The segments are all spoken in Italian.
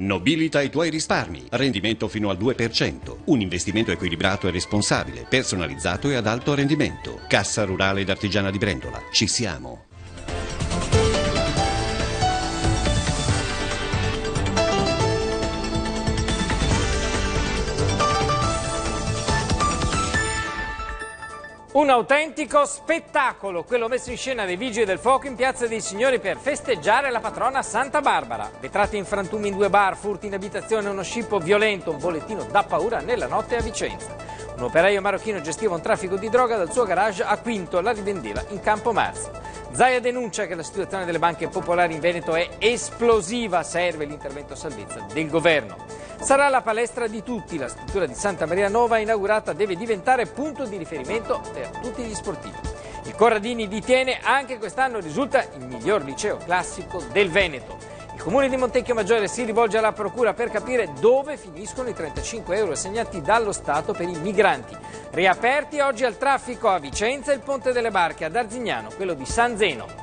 Nobilita i tuoi risparmi. Rendimento fino al 2%. Un investimento equilibrato e responsabile, personalizzato e ad alto rendimento. Cassa Rurale ed Artigiana di Brendola. Ci siamo. Un autentico spettacolo, quello messo in scena dai Vigili del Fuoco in Piazza dei Signori per festeggiare la patrona Santa Barbara. Vetrate in frantumi in due bar, furti in abitazione, uno scippo violento, un bollettino da paura nella notte a Vicenza. Un operaio marocchino gestiva un traffico di droga dal suo garage a Quinto, la rivendeva in Campo Marzo. Zaia denuncia che la situazione delle banche popolari in Veneto è esplosiva, serve l'intervento salvezza del governo. Sarà la palestra di tutti. La struttura di Santa Maria Nova inaugurata deve diventare punto di riferimento per tutti gli sportivi. Il Corradini di Tiene anche quest'anno risulta il miglior liceo classico del Veneto. Il comune di Montecchio Maggiore si rivolge alla procura per capire dove finiscono i 35 euro assegnati dallo Stato per i migranti. Riaperti oggi al traffico a Vicenza il ponte delle Barche, ad Arzignano quello di San Zeno.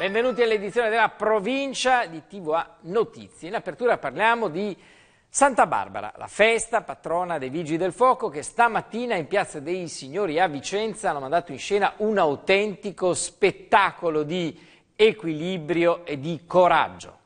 Benvenuti all'edizione della provincia di TVA Notizie. In apertura parliamo di Santa Barbara, la festa patrona dei Vigili del Fuoco che stamattina in Piazza dei Signori a Vicenza hanno mandato in scena un autentico spettacolo di equilibrio e di coraggio.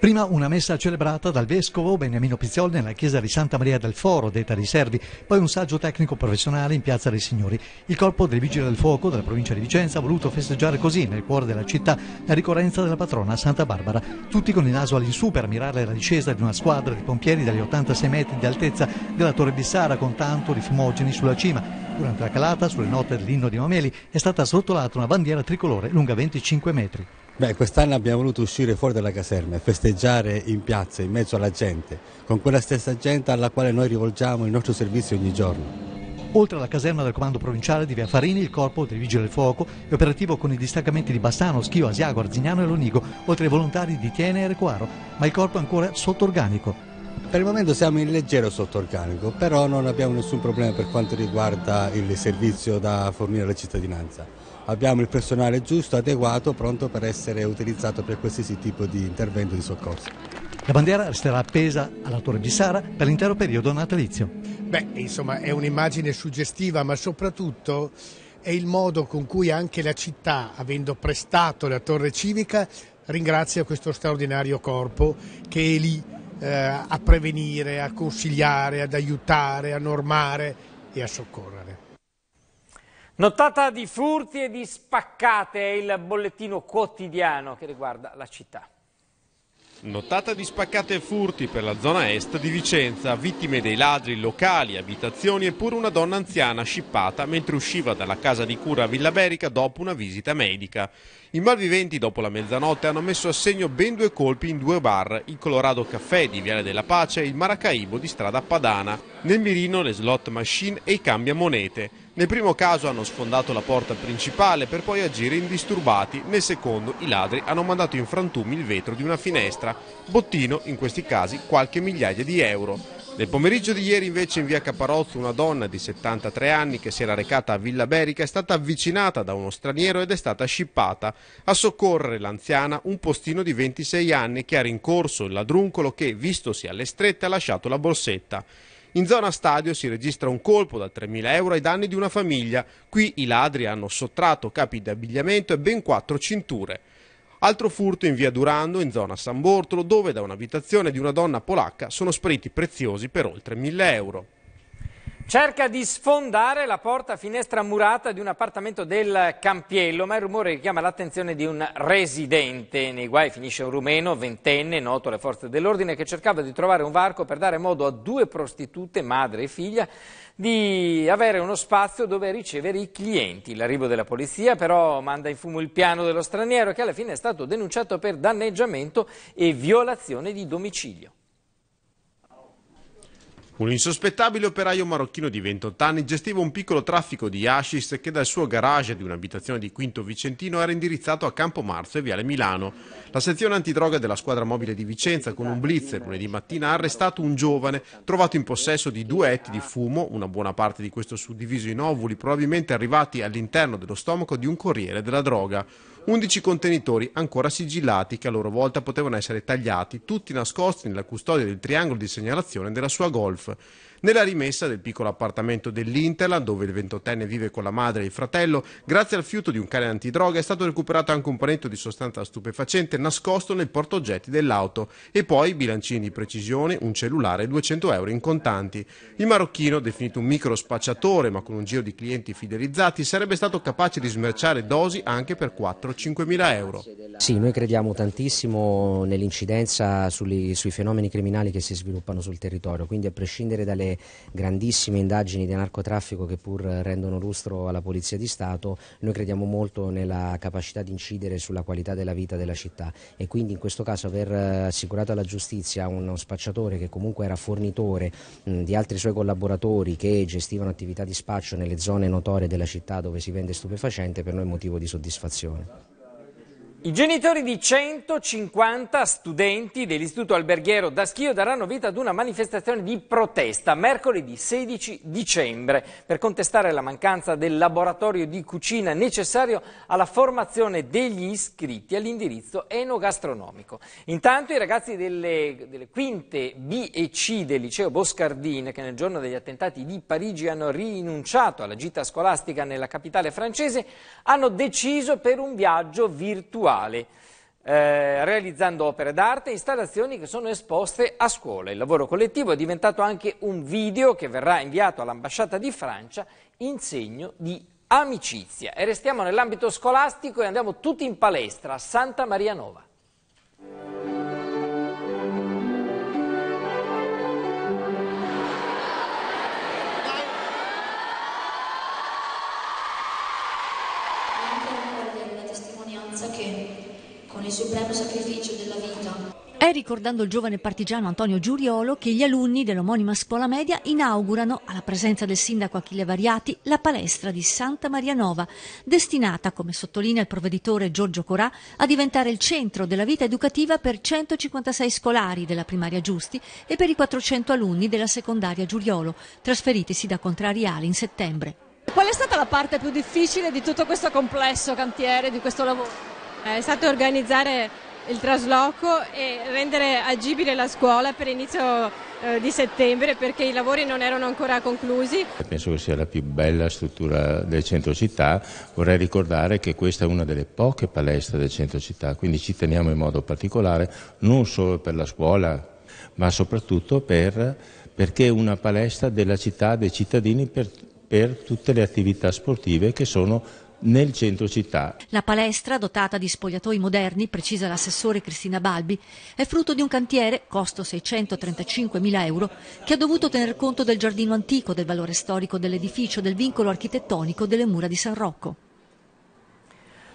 Prima una messa celebrata dal vescovo Beniamino Pizziol nella chiesa di Santa Maria del Foro, detta di Servi, poi un saggio tecnico professionale in Piazza dei Signori. Il corpo del Vigile del Fuoco della provincia di Vicenza ha voluto festeggiare così, nel cuore della città, la ricorrenza della patrona Santa Barbara. Tutti con il naso all'insù per ammirare la discesa di una squadra di pompieri dagli 86 metri di altezza della Torre Bissara con tanto di fumogeni sulla cima. Durante la calata, sulle note dell'inno di Mameli, è stata srotolata una bandiera tricolore lunga 25 metri. Beh, quest'anno abbiamo voluto uscire fuori dalla caserma e festeggiare in piazza, in mezzo alla gente, con quella stessa gente alla quale noi rivolgiamo il nostro servizio ogni giorno. Oltre alla caserma del comando provinciale di Via Farini, il corpo del Vigile del Fuoco è operativo con i distaccamenti di Bassano, Schio, Asiago, Arzignano e Lonigo, oltre ai volontari di Tiene e Recuaro, ma il corpo è ancora sotto organico. Per il momento siamo in leggero sotto organico, però non abbiamo nessun problema per quanto riguarda il servizio da fornire alla cittadinanza abbiamo il personale giusto, adeguato, pronto per essere utilizzato per qualsiasi tipo di intervento di soccorso. La bandiera resterà appesa alla Torre di Sara per l'intero periodo natalizio. Beh, insomma, è un'immagine suggestiva, ma soprattutto è il modo con cui anche la città, avendo prestato la Torre Civica, ringrazia questo straordinario corpo che è lì eh, a prevenire, a consigliare, ad aiutare, a normare e a soccorrere. Notata di furti e di spaccate è il bollettino quotidiano che riguarda la città. Notata di spaccate e furti per la zona est di Vicenza, vittime dei ladri locali, abitazioni e pure una donna anziana scippata mentre usciva dalla casa di cura a Villa Berica dopo una visita medica. I malviventi dopo la mezzanotte hanno messo a segno ben due colpi in due bar, il Colorado Caffè di Viale della Pace e il Maracaibo di Strada Padana. Nel mirino le slot machine e i cambiamonete. Nel primo caso hanno sfondato la porta principale per poi agire indisturbati, nel secondo i ladri hanno mandato in frantumi il vetro di una finestra, bottino in questi casi qualche migliaia di euro. Nel pomeriggio di ieri invece in via Caparozzo una donna di 73 anni che si era recata a Villa Berica è stata avvicinata da uno straniero ed è stata scippata. A soccorrere l'anziana un postino di 26 anni che ha rincorso il ladruncolo che, vistosi alle strette, ha lasciato la borsetta. In zona stadio si registra un colpo da 3.000 euro ai danni di una famiglia. Qui i ladri hanno sottratto capi di abbigliamento e ben quattro cinture. Altro furto in via Durando, in zona San Bortolo, dove da un'abitazione di una donna polacca sono spariti preziosi per oltre 1.000 euro. Cerca di sfondare la porta finestra murata di un appartamento del Campiello, ma il rumore richiama l'attenzione di un residente. Nei guai finisce un rumeno, ventenne, noto alle forze dell'ordine, che cercava di trovare un varco per dare modo a due prostitute, madre e figlia, di avere uno spazio dove ricevere i clienti. L'arrivo della polizia però manda in fumo il piano dello straniero che alla fine è stato denunciato per danneggiamento e violazione di domicilio. Un insospettabile operaio marocchino di 28 anni gestiva un piccolo traffico di hashish che dal suo garage di un'abitazione di Quinto Vicentino era indirizzato a Campo Marzo e Viale Milano. La sezione antidroga della squadra mobile di Vicenza con un blitz lunedì mattina ha arrestato un giovane trovato in possesso di due etti di fumo, una buona parte di questo suddiviso in ovuli probabilmente arrivati all'interno dello stomaco di un corriere della droga. 11 contenitori ancora sigillati che a loro volta potevano essere tagliati, tutti nascosti nella custodia del triangolo di segnalazione della sua Golf nella rimessa del piccolo appartamento dell'Interland, dove il ventottenne vive con la madre e il fratello, grazie al fiuto di un cane antidroga è stato recuperato anche un panetto di sostanza stupefacente nascosto nel portoggetti dell'auto e poi bilancini di precisione, un cellulare e 200 euro in contanti. Il marocchino, definito un micro spacciatore ma con un giro di clienti fidelizzati, sarebbe stato capace di smerciare dosi anche per 4-5 mila euro. Sì, noi crediamo tantissimo nell'incidenza sui fenomeni criminali che si sviluppano sul territorio, quindi a prescindere dalle grandissime indagini di narcotraffico che pur rendono lustro alla Polizia di Stato, noi crediamo molto nella capacità di incidere sulla qualità della vita della città e quindi in questo caso aver eh, assicurato alla giustizia uno spacciatore che comunque era fornitore di altri suoi collaboratori che gestivano attività di spaccio nelle zone notorie della città dove si vende stupefacente per noi è motivo di soddisfazione. I genitori di 150 studenti dell'Istituto Alberghiero da Schio daranno vita ad una manifestazione di protesta mercoledì 16 dicembre per contestare la mancanza del laboratorio di cucina necessario alla formazione degli iscritti all'indirizzo enogastronomico. Intanto i ragazzi delle, delle quinte B e C del liceo Boscardin che nel giorno degli attentati di Parigi hanno rinunciato alla gita scolastica nella capitale francese hanno deciso per un viaggio virtuale intellettuali, eh, realizzando opere d'arte e installazioni che sono esposte a scuola. Il lavoro collettivo è diventato anche un video che verrà inviato all'ambasciata di Francia in segno di amicizia. E restiamo nell'ambito scolastico e andiamo tutti in palestra a Santa Maria Nova. il supremo sacrificio della vita. È ricordando il giovane partigiano Antonio Giuriolo che gli alunni dell'omonima scuola media inaugurano, alla presenza del sindaco Achille Variati, la palestra di Santa Maria Nova, destinata, come sottolinea il provveditore Giorgio Corà, a diventare il centro della vita educativa per 156 scolari della primaria Giusti e per i 400 alunni della secondaria Giuriolo, trasferitisi da Contrariali in settembre. Qual è stata la parte più difficile di tutto questo complesso cantiere, di questo lavoro? Eh, è stato organizzare il trasloco e rendere agibile la scuola per inizio eh, di settembre perché i lavori non erano ancora conclusi. Penso che sia la più bella struttura del centro città, vorrei ricordare che questa è una delle poche palestre del centro città, quindi ci teniamo in modo particolare non solo per la scuola ma soprattutto per, perché è una palestra della città, dei cittadini per, per tutte le attività sportive che sono nel centro città. La palestra, dotata di spogliatoi moderni, precisa l'assessore Cristina Balbi, è frutto di un cantiere, costo 635.000 euro, che ha dovuto tener conto del giardino antico, del valore storico dell'edificio, del vincolo architettonico delle mura di San Rocco.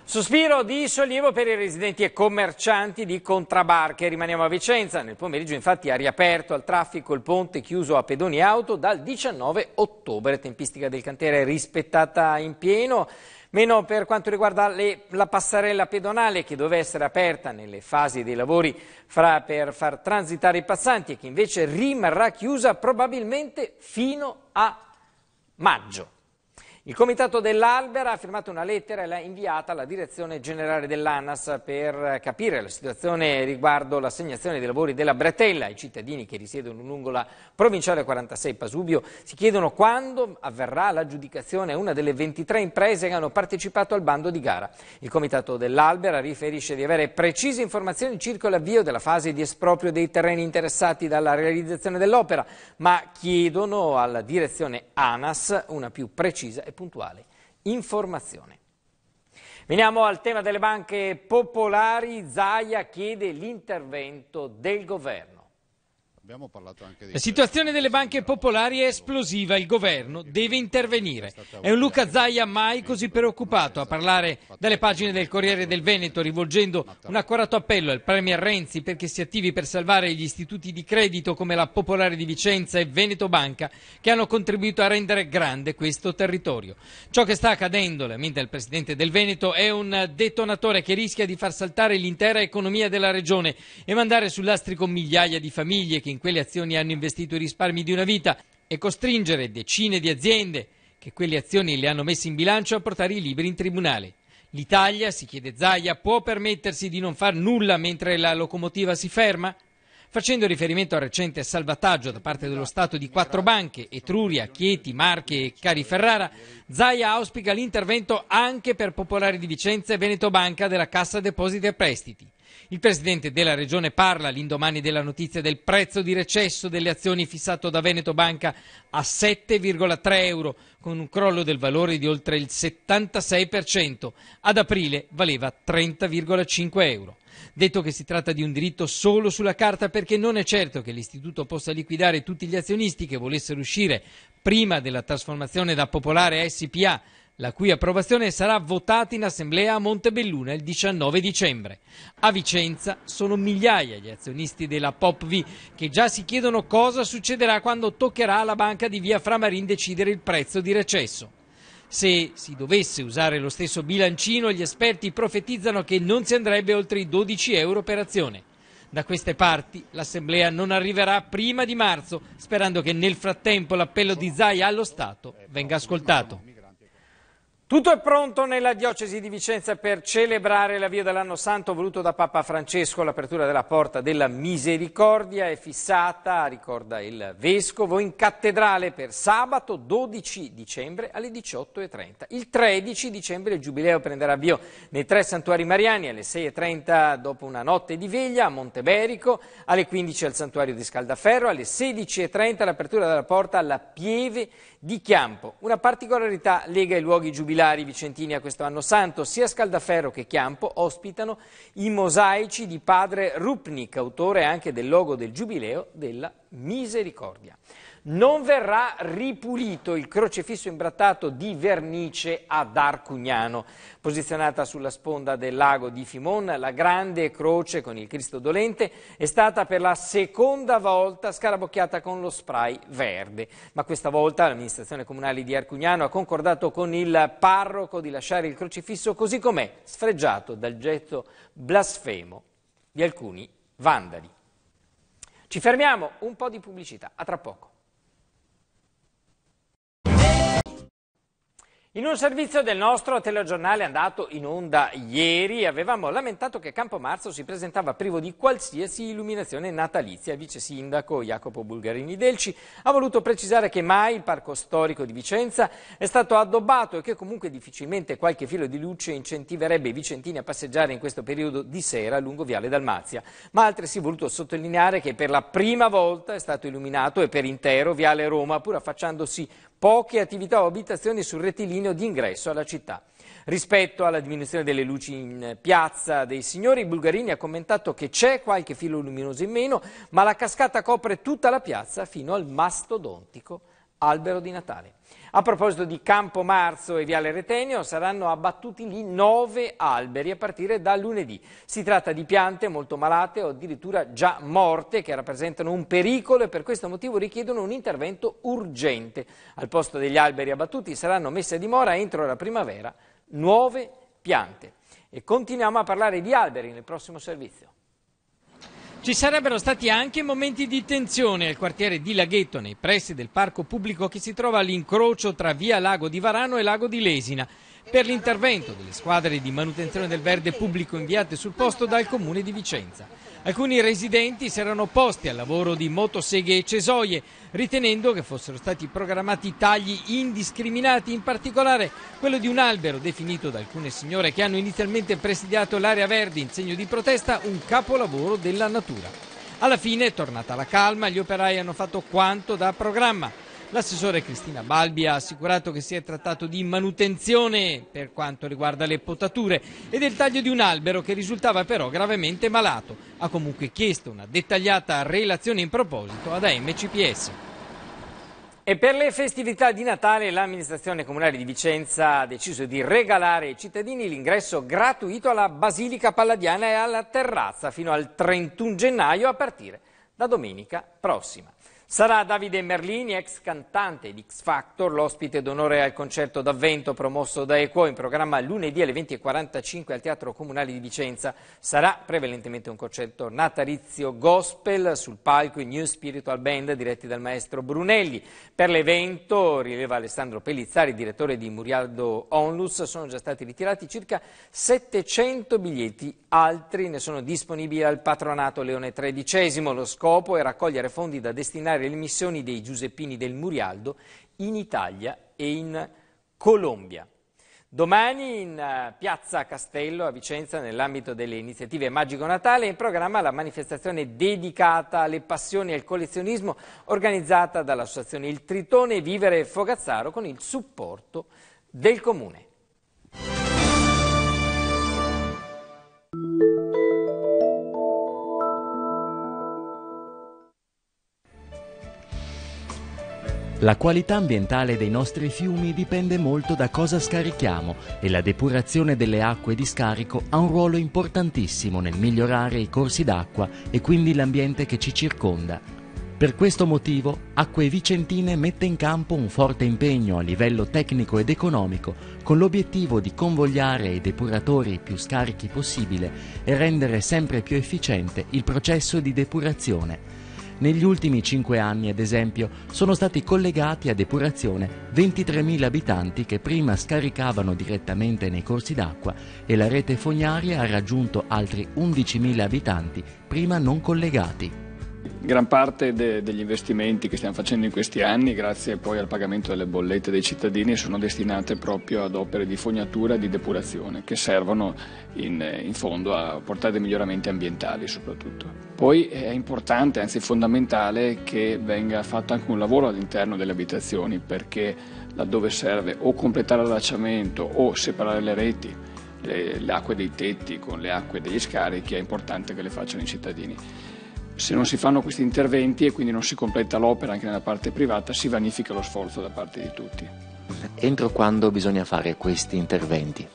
Sospiro di sollievo per i residenti e commercianti di contrabarche. Rimaniamo a Vicenza. Nel pomeriggio infatti ha riaperto al traffico il ponte chiuso a pedoni auto dal 19 ottobre. Tempistica del cantiere rispettata in pieno. Meno per quanto riguarda le, la passerella pedonale che doveva essere aperta nelle fasi dei lavori fra, per far transitare i passanti e che invece rimarrà chiusa probabilmente fino a maggio. Il comitato dell'Albera ha firmato una lettera e l'ha inviata alla direzione generale dell'ANAS per capire la situazione riguardo l'assegnazione dei lavori della bretella. I cittadini che risiedono lungo la provinciale 46 Pasubio si chiedono quando avverrà l'aggiudicazione a una delle 23 imprese che hanno partecipato al bando di gara. Il comitato dell'Albera riferisce di avere precise informazioni circa l'avvio della fase di esproprio dei terreni interessati dalla realizzazione dell'opera, ma chiedono alla direzione ANAS una più precisa e puntuale informazione. Veniamo al tema delle banche popolari. Zaia chiede l'intervento del governo. La situazione delle banche popolari è esplosiva, il governo deve intervenire. È un Luca Zaia mai così preoccupato a parlare dalle pagine del Corriere del Veneto rivolgendo un accorato appello al Premier Renzi perché si attivi per salvare gli istituti di credito come la Popolare di Vicenza e Veneto Banca che hanno contribuito a rendere grande questo territorio. Ciò che sta accadendo, lamenta il Presidente del Veneto, è un detonatore che rischia di far saltare l'intera economia della regione e mandare sull'astrico migliaia di famiglie che in in quelle azioni hanno investito i risparmi di una vita e costringere decine di aziende che quelle azioni le hanno messe in bilancio a portare i libri in tribunale. L'Italia, si chiede Zaia, può permettersi di non far nulla mentre la locomotiva si ferma? Facendo riferimento al recente salvataggio da parte dello Stato di quattro banche, Etruria, Chieti, Marche e Cari Ferrara, Zaia auspica l'intervento anche per Popolare di Vicenza e Veneto Banca della Cassa Depositi e Prestiti. Il presidente della regione parla l'indomani della notizia del prezzo di recesso delle azioni fissato da Veneto Banca a 7,3 euro, con un crollo del valore di oltre il 76%. Ad aprile valeva 30,5 euro. Detto che si tratta di un diritto solo sulla carta perché non è certo che l'istituto possa liquidare tutti gli azionisti che volessero uscire prima della trasformazione da popolare a SPA la cui approvazione sarà votata in assemblea a Montebelluna il 19 dicembre. A Vicenza sono migliaia gli azionisti della PopV che già si chiedono cosa succederà quando toccherà alla banca di via Framarin decidere il prezzo di recesso. Se si dovesse usare lo stesso bilancino, gli esperti profetizzano che non si andrebbe oltre i 12 euro per azione. Da queste parti l'Assemblea non arriverà prima di marzo, sperando che nel frattempo l'appello di Zai allo Stato venga ascoltato. Tutto è pronto nella diocesi di Vicenza per celebrare la via dell'anno santo voluto da Papa Francesco. L'apertura della porta della misericordia è fissata, ricorda il Vescovo, in cattedrale per sabato 12 dicembre alle 18.30. Il 13 dicembre il giubileo prenderà avvio nei tre santuari mariani alle 6.30 dopo una notte di veglia a Monteberico, alle 15 al santuario di Scaldaferro, alle 16.30 l'apertura della porta alla Pieve di Chiampo. Una particolarità lega i luoghi giubilari solidari vicentini a questo anno santo, sia Scaldaferro che Chiampo ospitano i mosaici di padre Rupnik, autore anche del logo del Giubileo della Misericordia non verrà ripulito il crocefisso imbrattato di vernice ad Arcugnano. Posizionata sulla sponda del lago di Fimon, la grande croce con il Cristo dolente è stata per la seconda volta scarabocchiata con lo spray verde. Ma questa volta l'amministrazione comunale di Arcugnano ha concordato con il parroco di lasciare il crocifisso così com'è, sfregiato dal getto blasfemo di alcuni vandali. Ci fermiamo, un po' di pubblicità, a tra poco. In un servizio del nostro telegiornale andato in onda ieri avevamo lamentato che Campomarzo si presentava privo di qualsiasi illuminazione natalizia. Il vice sindaco Jacopo Bulgarini Delci ha voluto precisare che mai il parco storico di Vicenza è stato addobbato e che comunque difficilmente qualche filo di luce incentiverebbe i vicentini a passeggiare in questo periodo di sera lungo Viale Dalmazia. Ma altresì voluto sottolineare che per la prima volta è stato illuminato e per intero Viale Roma pur affacciandosi poche attività o abitazioni sul rettilineo di ingresso alla città. Rispetto alla diminuzione delle luci in piazza dei signori, Bulgarini ha commentato che c'è qualche filo luminoso in meno, ma la cascata copre tutta la piazza fino al mastodontico albero di Natale. A proposito di Campo Marzo e Viale Retenio, saranno abbattuti lì nove alberi a partire da lunedì. Si tratta di piante molto malate o addirittura già morte che rappresentano un pericolo e per questo motivo richiedono un intervento urgente. Al posto degli alberi abbattuti saranno messe a dimora entro la primavera nuove piante. E continuiamo a parlare di alberi nel prossimo servizio. Ci sarebbero stati anche momenti di tensione al quartiere di Laghetto, nei pressi del parco pubblico che si trova all'incrocio tra via Lago di Varano e Lago di Lesina per l'intervento delle squadre di manutenzione del verde pubblico inviate sul posto dal comune di Vicenza. Alcuni residenti si erano opposti al lavoro di motoseghe e cesoie, ritenendo che fossero stati programmati tagli indiscriminati, in particolare quello di un albero definito da alcune signore che hanno inizialmente presidiato l'area verde in segno di protesta un capolavoro della natura. Alla fine, tornata la calma, gli operai hanno fatto quanto da programma L'assessore Cristina Balbi ha assicurato che si è trattato di manutenzione per quanto riguarda le potature e del taglio di un albero che risultava però gravemente malato. Ha comunque chiesto una dettagliata relazione in proposito ad AMCPS. E per le festività di Natale l'amministrazione comunale di Vicenza ha deciso di regalare ai cittadini l'ingresso gratuito alla Basilica Palladiana e alla terrazza fino al 31 gennaio a partire da domenica prossima. Sarà Davide Merlini, ex cantante di X Factor, l'ospite d'onore al concerto d'avvento promosso da Equo in programma lunedì alle 20.45 al Teatro Comunale di Vicenza. Sarà prevalentemente un concerto natalizio gospel sul palco in New Spiritual Band diretti dal maestro Brunelli. Per l'evento, rileva Alessandro Pellizzari, direttore di Murialdo Onlus, sono già stati ritirati circa 700 biglietti, altri ne sono disponibili al patronato Leone XIII. Lo scopo è raccogliere fondi da destinare sottolineare le missioni dei Giuseppini del Murialdo in Italia e in Colombia. Domani in eh, Piazza Castello a Vicenza, nell'ambito delle iniziative Magico Natale, è in programma la manifestazione dedicata alle passioni e al collezionismo organizzata dall'associazione Il Tritone Vivere Fogazzaro con il supporto del Comune. La qualità ambientale dei nostri fiumi dipende molto da cosa scarichiamo e la depurazione delle acque di scarico ha un ruolo importantissimo nel migliorare i corsi d'acqua e quindi l'ambiente che ci circonda. Per questo motivo, Acque Vicentine mette in campo un forte impegno a livello tecnico ed economico con l'obiettivo di convogliare i depuratori più scarichi possibile e rendere sempre più efficiente il processo di depurazione negli ultimi 5 anni, ad esempio, sono stati collegati a depurazione 23.000 abitanti che prima scaricavano direttamente nei corsi d'acqua e la rete fognaria ha raggiunto altri 11.000 abitanti prima non collegati. Gran parte de- degli investimenti che stiamo facendo in questi anni, grazie poi al pagamento delle bollette dei cittadini, sono destinate proprio ad opere di fognatura e di depurazione che servono in, in fondo a portare dei miglioramenti ambientali soprattutto. Poi è importante, anzi fondamentale, che venga fatto anche un lavoro all'interno delle abitazioni perché laddove serve o completare l'allacciamento o separare le reti le, le acque dei tetti con le acque degli scarichi è importante che le facciano i cittadini se non si fanno questi interventi e quindi non si completa l'opera anche nella parte privata, si vanifica lo sforzo da parte di tutti. Entro quando bisogna fare questi interventi?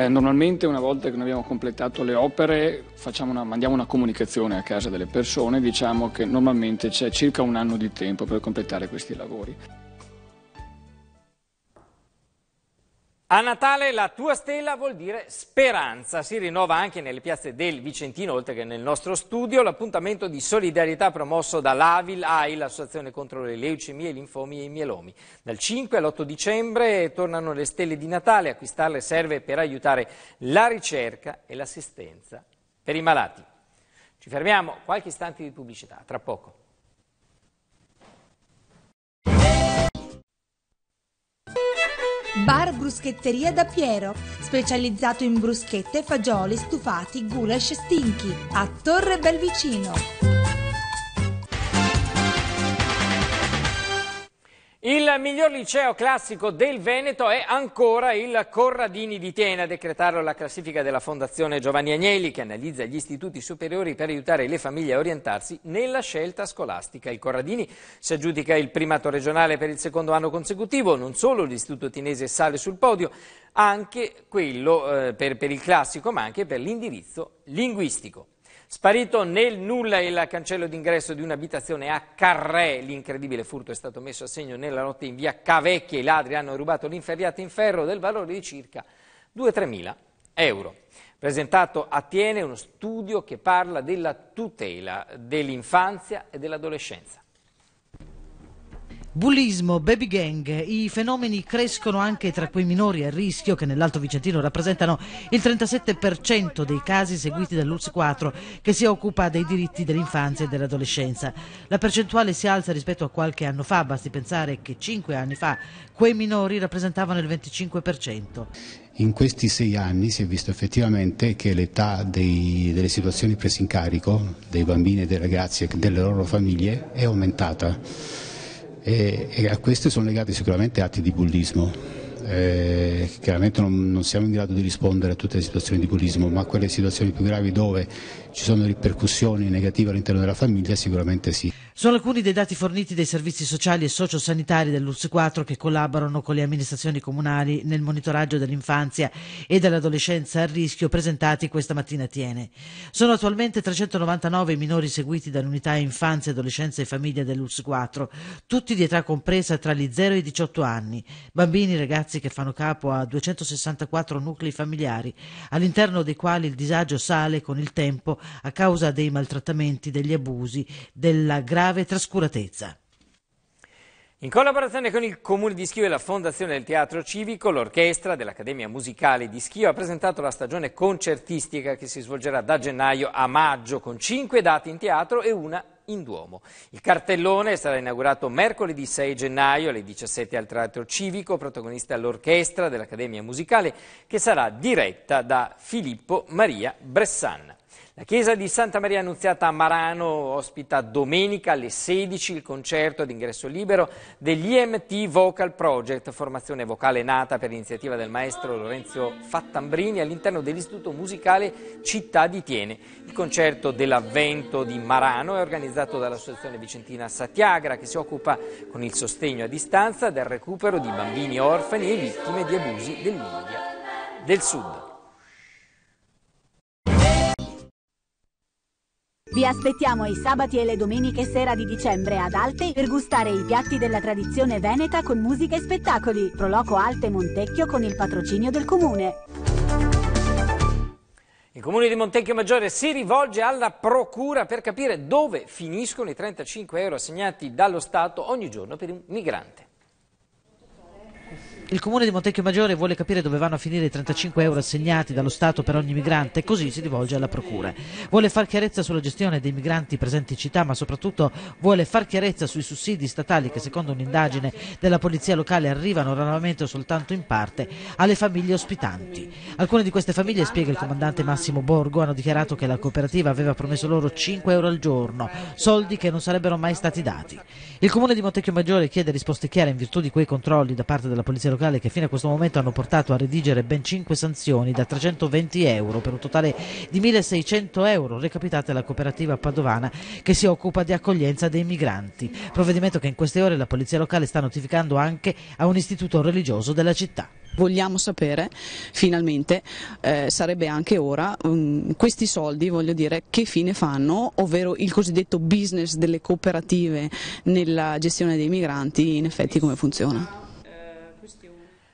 Eh, normalmente una volta che noi abbiamo completato le opere una, mandiamo una comunicazione a casa delle persone, diciamo che normalmente c'è circa un anno di tempo per completare questi lavori. A Natale la tua stella vuol dire speranza, si rinnova anche nelle piazze del Vicentino, oltre che nel nostro studio, l'appuntamento di solidarietà promosso dall'AVIL, AI, l'Associazione contro le leucemie, i linfomi e i mielomi. Dal 5 all'8 dicembre tornano le stelle di Natale, acquistarle serve per aiutare la ricerca e l'assistenza per i malati. Ci fermiamo qualche istante di pubblicità, tra poco. Bar Bruschetteria da Piero, specializzato in bruschette, fagioli, stufati, goulash e stinchi, a Torre Belvicino. Il miglior liceo classico del Veneto è ancora il Corradini di Tiena, a decretarlo la classifica della Fondazione Giovanni Agnelli che analizza gli istituti superiori per aiutare le famiglie a orientarsi nella scelta scolastica. Il Corradini si aggiudica il primato regionale per il secondo anno consecutivo, non solo l'istituto tinese sale sul podio, anche quello eh, per, per il classico ma anche per l'indirizzo linguistico. Sparito nel nulla il cancello d'ingresso di un'abitazione a Carré, l'incredibile furto è stato messo a segno nella notte in via Cavecchia, i ladri hanno rubato l'inferriata in ferro del valore di circa 2-3 mila euro. Presentato a Tiene uno studio che parla della tutela dell'infanzia e dell'adolescenza. Bullismo, baby gang, i fenomeni crescono anche tra quei minori a rischio che nell'Alto Vicentino rappresentano il 37% dei casi seguiti dall'URSS 4 che si occupa dei diritti dell'infanzia e dell'adolescenza. La percentuale si alza rispetto a qualche anno fa, basti pensare che 5 anni fa quei minori rappresentavano il 25%. In questi 6 anni si è visto effettivamente che l'età dei, delle situazioni prese in carico dei bambini e dei ragazzi e delle loro famiglie è aumentata e, e a queste sono legati sicuramente atti di bullismo. Eh, chiaramente non, non, siamo in grado di rispondere a tutte le situazioni di bullismo, ma a quelle situazioni più gravi dove ci sono ripercussioni negative all'interno della famiglia sicuramente sì. Sono alcuni dei dati forniti dai servizi sociali e sociosanitari dell'URSS4 che collaborano con le amministrazioni comunali nel monitoraggio dell'infanzia e dell'adolescenza a rischio presentati questa mattina Tiene. Sono attualmente 399 i minori seguiti dall'unità Infanzia, Adolescenza e Famiglia dell'URSS4, tutti di età compresa tra gli 0 e i 18 anni, bambini e ragazzi che fanno capo a 264 nuclei familiari, all'interno dei quali il disagio sale con il tempo a causa dei maltrattamenti, degli abusi, della grave grave trascuratezza. In collaborazione con il Comune di Schio e la Fondazione del Teatro Civico, l'orchestra dell'Accademia Musicale di Schio ha presentato la stagione concertistica che si svolgerà da gennaio a maggio con cinque date in teatro e una in Duomo. Il cartellone sarà inaugurato mercoledì 6 gennaio alle 17 al Teatro Civico, protagonista l'orchestra dell'Accademia Musicale che sarà diretta da Filippo Maria Bressan. La chiesa di Santa Maria Annunziata a Marano ospita domenica alle 16 il concerto ad ingresso libero degli EMT Vocal Project, formazione vocale nata per iniziativa del maestro Lorenzo Fattambrini all'interno dell'istituto musicale Città di Tiene. Il concerto dell'avvento di Marano è organizzato dall'associazione vicentina Satiagra che si occupa con il sostegno a distanza del recupero di bambini orfani e vittime di abusi dell'India del Sud. Vi aspettiamo i sabati e le domeniche sera di dicembre ad Alte per gustare i piatti della tradizione veneta con musica e spettacoli. Proloco Alte Montecchio con il patrocinio del comune. Il comune di Montecchio Maggiore si rivolge alla procura per capire dove finiscono i 35 euro assegnati dallo Stato ogni giorno per un migrante. Il comune di Montecchio Maggiore vuole capire dove vanno a finire i 35 euro assegnati dallo Stato per ogni migrante, così si rivolge alla Procura. Vuole far chiarezza sulla gestione dei migranti presenti in città, ma soprattutto vuole far chiarezza sui sussidi statali che, secondo un'indagine della Polizia locale, arrivano raramente o soltanto in parte alle famiglie ospitanti. Alcune di queste famiglie, spiega il comandante Massimo Borgo, hanno dichiarato che la cooperativa aveva promesso loro 5 euro al giorno, soldi che non sarebbero mai stati dati. Il comune di Montecchio Maggiore chiede risposte chiare in virtù di quei controlli da parte della Polizia locale locali che fino a questo momento hanno portato a redigere ben 5 sanzioni da 320 euro per un totale di 1.600 euro recapitate alla cooperativa padovana che si occupa di accoglienza dei migranti. Provvedimento che in queste ore la polizia locale sta notificando anche a un istituto religioso della città vogliamo sapere finalmente eh, sarebbe anche ora um, questi soldi voglio dire che fine fanno ovvero il cosiddetto business delle cooperative nella gestione dei migranti in effetti come funziona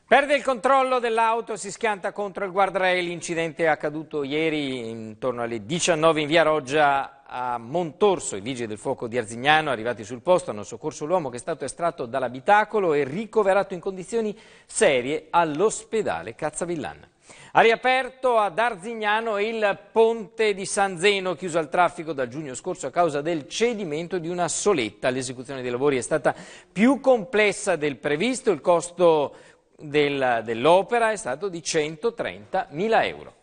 Perde il controllo dell'auto, si schianta contro il guardrail. L'incidente è accaduto ieri intorno alle 19 in via Roggia a Montorso. I vigili del fuoco di Arzignano, arrivati sul posto, hanno soccorso l'uomo che è stato estratto dall'abitacolo e ricoverato in condizioni serie all'ospedale Cazzavillana. Ha riaperto ad Arzignano il ponte di San Zeno, chiuso al traffico dal giugno scorso a causa del cedimento di una soletta. L'esecuzione dei lavori è stata più complessa del previsto, il costo del, dell'opera è stato di 130.000 euro.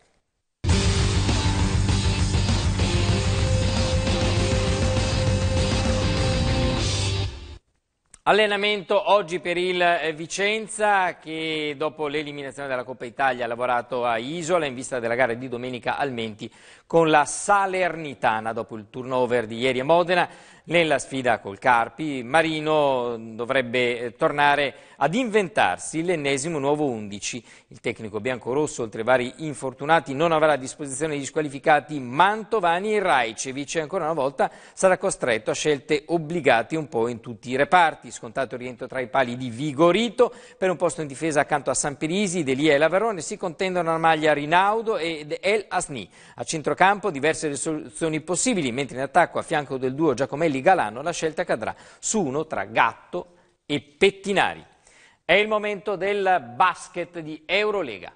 Allenamento oggi per il eh, Vicenza che dopo l'eliminazione della Coppa Italia ha lavorato a Isola in vista della gara di domenica al Menti con la Salernitana dopo il turnover di ieri a Modena. Nella sfida col Carpi, Marino dovrebbe eh, tornare ad inventarsi l'ennesimo nuovo 11. Il tecnico biancorosso, oltre ai vari infortunati, non avrà a disposizione gli squalificati Mantovani e Raicevic. Ancora una volta sarà costretto a scelte obbligate un po' in tutti i reparti. Scontato rientro tra i pali di Vigorito per un posto in difesa accanto a San Pirisi, Delia e Laverone. Si contendono la maglia Rinaudo ed El Asni. A centro centrocampo diverse soluzioni possibili, mentre in attacco a fianco del duo Giacomelli-Galano la scelta cadrà su uno tra Gatto e Pettinari. È il momento del basket di Eurolega.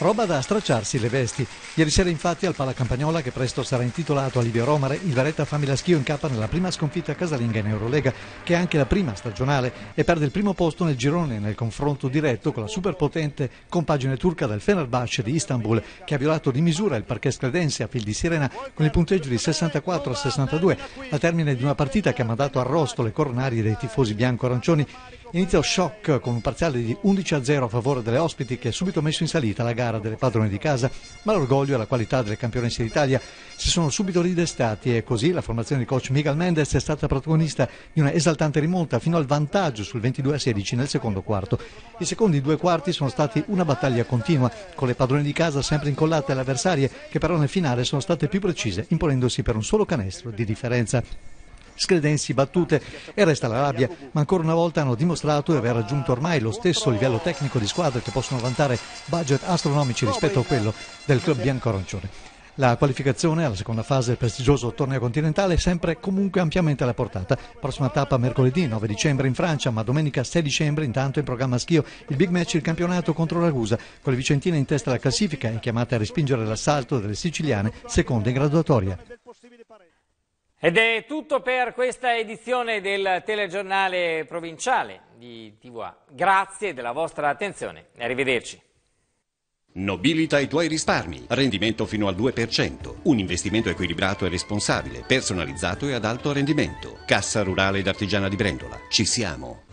Roba da stracciarsi le vesti. Ieri sera infatti al Pala Campagnola, che presto sarà intitolato a Livio Romare, il Varetta fa Milaschio incappa nella prima sconfitta casalinga in Eurolega, che è anche la prima stagionale, e perde il primo posto nel girone nel confronto diretto con la superpotente compagine turca del Fenerbahce di Istanbul, che ha violato di misura il parquet scledense a fil di sirena con il punteggio di 64 a 62, al termine di una partita che ha mandato a rosto le coronarie dei tifosi bianco-arancioni Inizio shock con un parziale di 11-0 a a favore delle ospiti che ha subito messo in salita la gara delle padrone di casa, ma l'orgoglio e la qualità delle campionesse d'Italia si sono subito ridestati e così la formazione di coach Miguel Mendes è stata protagonista di una esaltante rimonta fino al vantaggio sul 22-16 a nel secondo quarto. I secondi due quarti sono stati una battaglia continua, con le padrone di casa sempre incollate alle avversarie che però nel finale sono state più precise, imponendosi per un solo canestro di differenza. Scredensi battute e resta la rabbia, ma ancora una volta hanno dimostrato di aver raggiunto ormai lo stesso livello tecnico di squadre che possono vantare budget astronomici rispetto a quello del club bianco-arancione. La qualificazione alla seconda fase del prestigioso torneo continentale è sempre comunque ampiamente alla portata. Prossima tappa mercoledì 9 dicembre in Francia, ma domenica 6 dicembre intanto in programma Schio il big match il campionato contro Ragusa, con le Vicentine in testa alla classifica e chiamate a respingere l'assalto delle siciliane seconde in graduatoria. Ed è tutto per questa edizione del telegiornale provinciale di TVA. Grazie della vostra attenzione arrivederci. Nobilita i tuoi risparmi. Rendimento fino al 2%. Un investimento equilibrato e responsabile, personalizzato e ad alto rendimento. Cassa Rurale ed Artigiana di Brendola. Ci siamo.